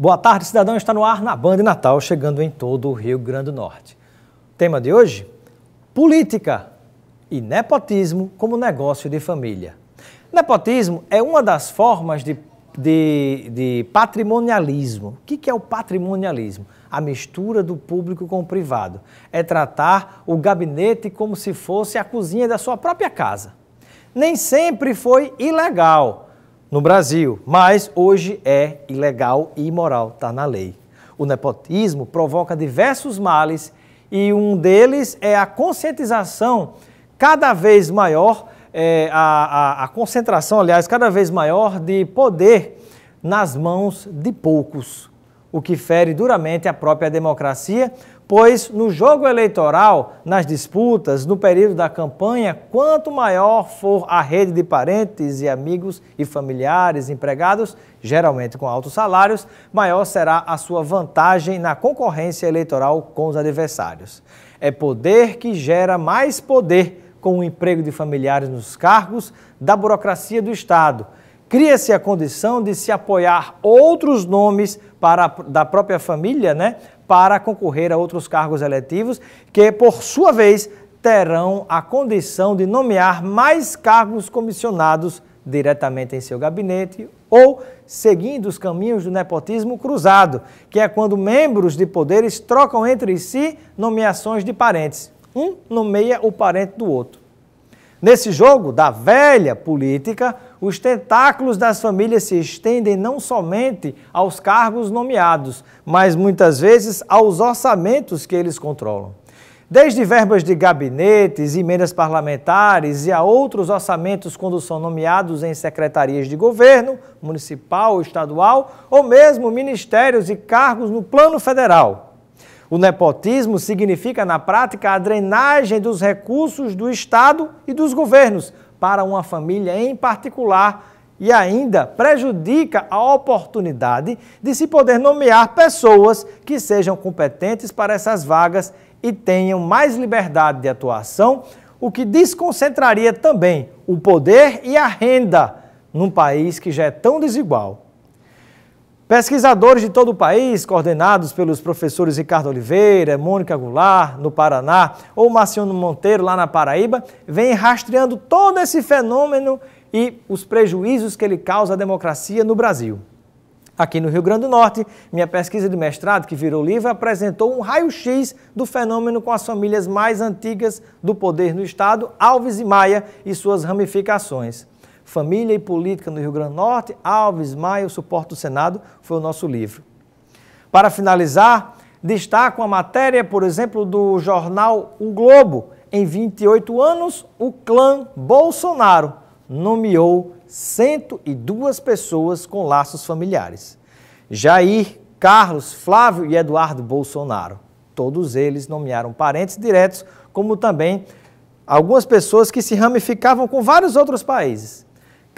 Boa tarde, cidadão. Está no ar na Banda Natal, chegando em todo o Rio Grande do Norte. O tema de hoje: política e nepotismo como negócio de família. Nepotismo é uma das formas de, de, de patrimonialismo. O que é o patrimonialismo? A mistura do público com o privado. É tratar o gabinete como se fosse a cozinha da sua própria casa. Nem sempre foi ilegal no Brasil, mas hoje é ilegal e imoral, está na lei. O nepotismo provoca diversos males e um deles é a conscientização cada vez maior, é, a, a, a concentração, aliás, cada vez maior de poder nas mãos de poucos, o que fere duramente a própria democracia, pois no jogo eleitoral, nas disputas, no período da campanha, quanto maior for a rede de parentes e amigos e familiares empregados, geralmente com altos salários, maior será a sua vantagem na concorrência eleitoral com os adversários. É poder que gera mais poder com o emprego de familiares nos cargos da burocracia do Estado cria-se a condição de se apoiar outros nomes para da própria família, né, para concorrer a outros cargos eletivos, que, por sua vez, terão a condição de nomear mais cargos comissionados diretamente em seu gabinete ou seguindo os caminhos do nepotismo cruzado, que é quando membros de poderes trocam entre si nomeações de parentes. Um nomeia o parente do outro. Nesse jogo da velha política, os tentáculos das famílias se estendem não somente aos cargos nomeados, mas muitas vezes aos orçamentos que eles controlam. Desde verbas de gabinetes, emendas parlamentares e a outros orçamentos quando são nomeados em secretarias de governo, municipal, estadual, ou mesmo ministérios e cargos no plano federal. O nepotismo significa, na prática, a drenagem dos recursos do Estado e dos governos para uma família em particular e ainda prejudica a oportunidade de se poder nomear pessoas que sejam competentes para essas vagas e tenham mais liberdade de atuação, o que desconcentraria também o poder e a renda num país que já é tão desigual. Pesquisadores de todo o país, coordenados pelos professores Ricardo Oliveira, Mônica Goulart, no Paraná, ou Marciano Monteiro, lá na Paraíba, vêm rastreando todo esse fenômeno e os prejuízos que ele causa à democracia no Brasil. Aqui no Rio Grande do Norte, minha pesquisa de mestrado, que virou livro, apresentou um raio-x do fenômeno com as famílias mais antigas do poder no Estado, Alves e Maia, e suas ramificações. Família e Política no Rio Grande do Norte, Alves Maio, o suporte do Senado, foi o nosso livro. Para finalizar, destaco a matéria, por exemplo, do jornal O Globo. Em 28 anos, o clã Bolsonaro nomeou 102 pessoas com laços familiares. Jair, Carlos, Flávio e Eduardo Bolsonaro. Todos eles nomearam parentes diretos, como também algumas pessoas que se ramificavam com vários outros países.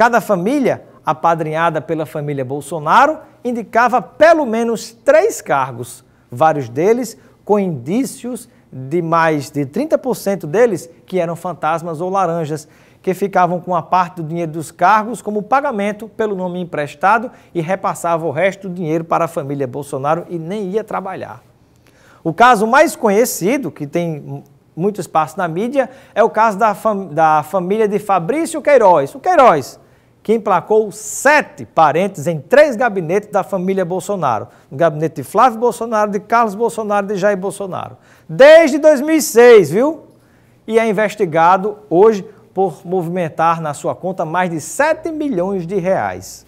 Cada família, apadrinhada pela família Bolsonaro, indicava pelo menos três cargos, vários deles com indícios de mais de 30% deles que eram fantasmas ou laranjas, que ficavam com a parte do dinheiro dos cargos como pagamento pelo nome emprestado e repassava o resto do dinheiro para a família Bolsonaro e nem ia trabalhar. O caso mais conhecido, que tem muito espaço na mídia, é o caso da, fam da família de Fabrício Queiroz. O Queiroz, que emplacou sete parentes em três gabinetes da família Bolsonaro. No gabinete de Flávio Bolsonaro, de Carlos Bolsonaro e de Jair Bolsonaro. Desde 2006, viu? E é investigado hoje por movimentar na sua conta mais de 7 milhões de reais.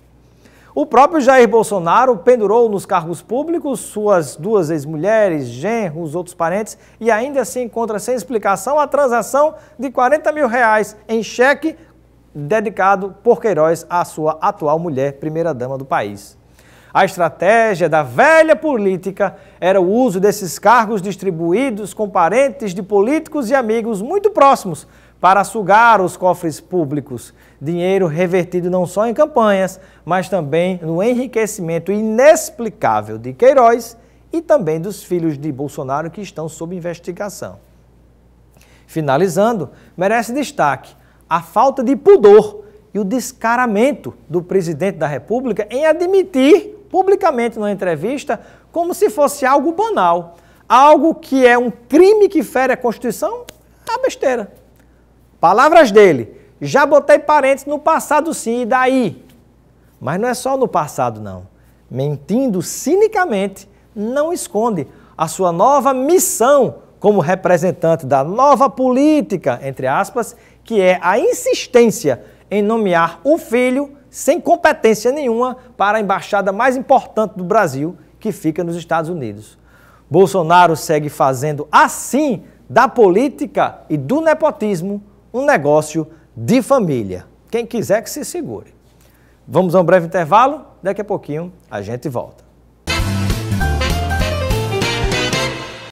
O próprio Jair Bolsonaro pendurou nos cargos públicos suas duas ex-mulheres, genros, outros parentes e ainda se encontra sem explicação a transação de 40 mil reais em cheque dedicado por Queiroz à sua atual mulher, primeira-dama do país. A estratégia da velha política era o uso desses cargos distribuídos com parentes de políticos e amigos muito próximos para sugar os cofres públicos. Dinheiro revertido não só em campanhas, mas também no enriquecimento inexplicável de Queiroz e também dos filhos de Bolsonaro que estão sob investigação. Finalizando, merece destaque a falta de pudor e o descaramento do presidente da República em admitir publicamente numa entrevista como se fosse algo banal, algo que é um crime que fere a Constituição, é uma besteira. Palavras dele. Já botei parentes no passado sim, e daí? Mas não é só no passado não. Mentindo cinicamente, não esconde a sua nova missão como representante da nova política, entre aspas, que é a insistência em nomear o filho sem competência nenhuma para a embaixada mais importante do Brasil, que fica nos Estados Unidos. Bolsonaro segue fazendo assim da política e do nepotismo um negócio de família. Quem quiser que se segure. Vamos a um breve intervalo, daqui a pouquinho a gente volta.